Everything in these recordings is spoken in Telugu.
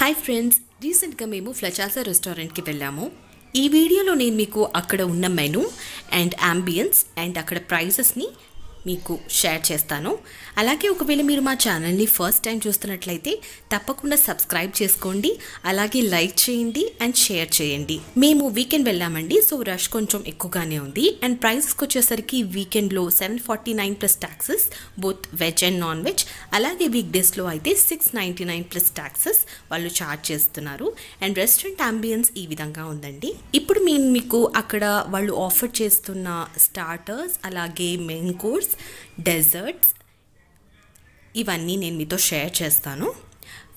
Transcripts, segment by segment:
హాయ్ ఫ్రెండ్స్ రీసెంట్గా మేము ఫ్లచాసా రెస్టారెంట్కి వెళ్ళాము ఈ వీడియోలో నేను మీకు అక్కడ ఉన్న మెను అండ్ అంబియన్స్ అండ్ అక్కడ ప్రైజెస్ని మీకు షేర్ చేస్తాను అలాగే ఒకవేళ మీరు మా ఛానల్ని ఫస్ట్ టైం చూస్తున్నట్లయితే తప్పకుండా సబ్స్క్రైబ్ చేసుకోండి అలాగే లైక్ చేయండి అండ్ షేర్ చేయండి మేము వీకెండ్ వెళ్ళామండి సో రష్ కొంచెం ఎక్కువగానే ఉంది అండ్ ప్రైజెస్కి వచ్చేసరికి వీకెండ్లో seven forty nine plus taxes both veg and non veg అలాగే వీక్ డేస్లో అయితే six ninety nine plus taxes వాళ్ళు చార్జ్ చేస్తున్నారు అండ్ రెస్టారెంట్ అంబియన్స్ ఈ విధంగా ఉందండి ఇప్పుడు మేము మీకు అక్కడ వాళ్ళు ఆఫర్ చేస్తున్న స్టార్టర్స్ అలాగే మెయిన్ కోర్స్ ఐటమ్స్ డెజర్ట్స్ ఇవన్నీ నేను మీతో షేర్ చేస్తాను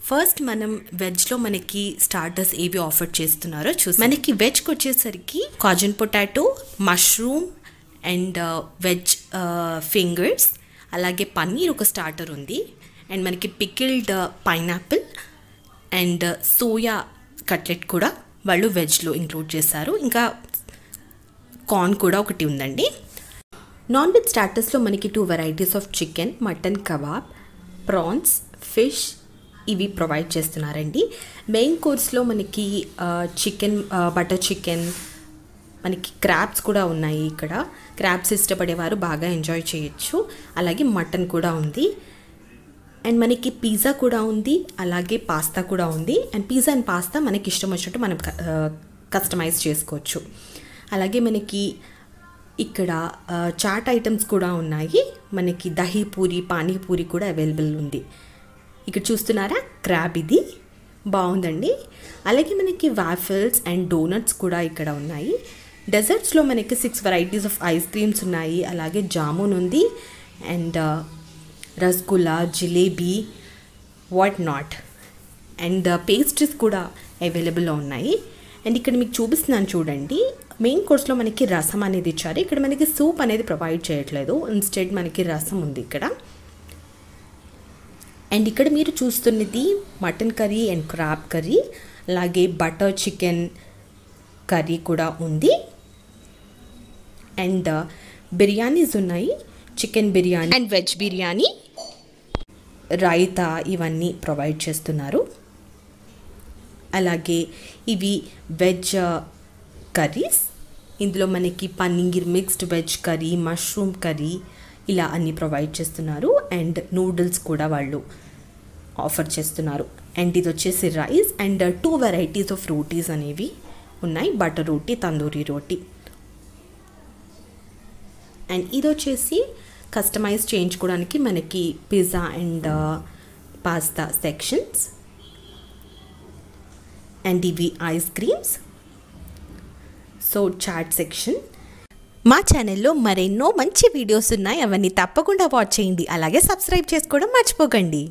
ఫస్ట్ మనం వెజ్లో మనకి స్టార్టర్స్ ఏవి ఆఫర్ చేస్తున్నారో చూసి మనకి వెజ్కి వచ్చేసరికి Cajun potato mushroom and veg fingers అలాగే పన్నీర్ ఒక స్టార్టర్ ఉంది అండ్ మనకి pickled pineapple and soya cutlet కూడా వాళ్ళు వెజ్లో ఇంక్లూడ్ చేశారు ఇంకా కార్న్ కూడా ఒకటి ఉందండి నాన్ వెజ్ స్టార్టర్స్లో మనకి two varieties of chicken mutton kebab prawns fish ఇవి ప్రొవైడ్ చేస్తున్నారండి మెయిన్ కోర్స్లో మనకి చికెన్ బటర్ చికెన్ మనకి క్రాబ్స్ కూడా ఉన్నాయి ఇక్కడ క్రాబ్స్ ఇష్టపడేవారు బాగా ఎంజాయ్ చేయొచ్చు అలాగే మటన్ కూడా ఉంది అండ్ మనకి పిజ్జా కూడా ఉంది అలాగే పాస్తా కూడా ఉంది అండ్ పిజ్జా అండ్ పాస్తా మనకి ఇష్టం వచ్చినట్టు మనం కస్టమైజ్ చేసుకోవచ్చు అలాగే మనకి ఇక్కడ చాట్ ఐటమ్స్ కూడా ఉన్నాయి మనకి దహీ పూరి పానీపూరి కూడా అవైలబుల్ ఉంది ఇక్కడ చూస్తున్నారా క్రాబ్ ఇది బాగుందండి అలాగే మనకి వాఫిల్స్ అండ్ డోనట్స్ కూడా ఇక్కడ ఉన్నాయి డెజర్ట్స్లో మనకి six varieties of ice creams ఉన్నాయి అలాగే జామున్ ఉంది and rasgulla jalebi what not and pastries కూడా అవైలబుల్లో ఉన్నాయి అండ్ ఇక్కడ మీకు చూపిస్తున్నాను చూడండి మెయిన్ కోర్స్లో మనకి రసం అనేది ఇచ్చారు ఇక్కడ మనకి సూప్ అనేది ప్రొవైడ్ చేయట్లేదు ఇన్స్టెడ్ మనకి రసం ఉంది ఇక్కడ అండ్ ఇక్కడ మీరు చూస్తున్నది mutton curry and crab curry అలాగే బటర్ చికెన్ కర్రీ కూడా ఉంది అండ్ బిర్యానీస్ uh, ఉన్నాయి chicken biryani and veg biryani raita ఇవన్నీ ప్రొవైడ్ చేస్తున్నారు అలాగే ఇవి వెజ్ uh, కర్రీస్ ఇందులో మనకి paneer mixed veg curry mushroom curry ఇలా అన్నీ ప్రొవైడ్ చేస్తున్నారు అండ్ నూడిల్స్ కూడా వాళ్ళు ఆఫర్ చేస్తున్నారు అండ్ ఇది వచ్చేసి rice and two varieties of rotis అనేవి ఉన్నాయి బటర్ రోటీ తందూరి రోటీ అండ్ ఇది వచ్చేసి కస్టమైజ్ చేయించుకోవడానికి మనకి pizza and pasta sections and ఇవి ice creams so chaat section మా ఛానల్లో మరెన్నో మంచి వీడియోస్ ఉన్నాయి అవన్నీ తప్పకుండా వాచ్ చేయండి అలాగే సబ్స్క్రైబ్ చేసుకోవడం మర్చిపోకండి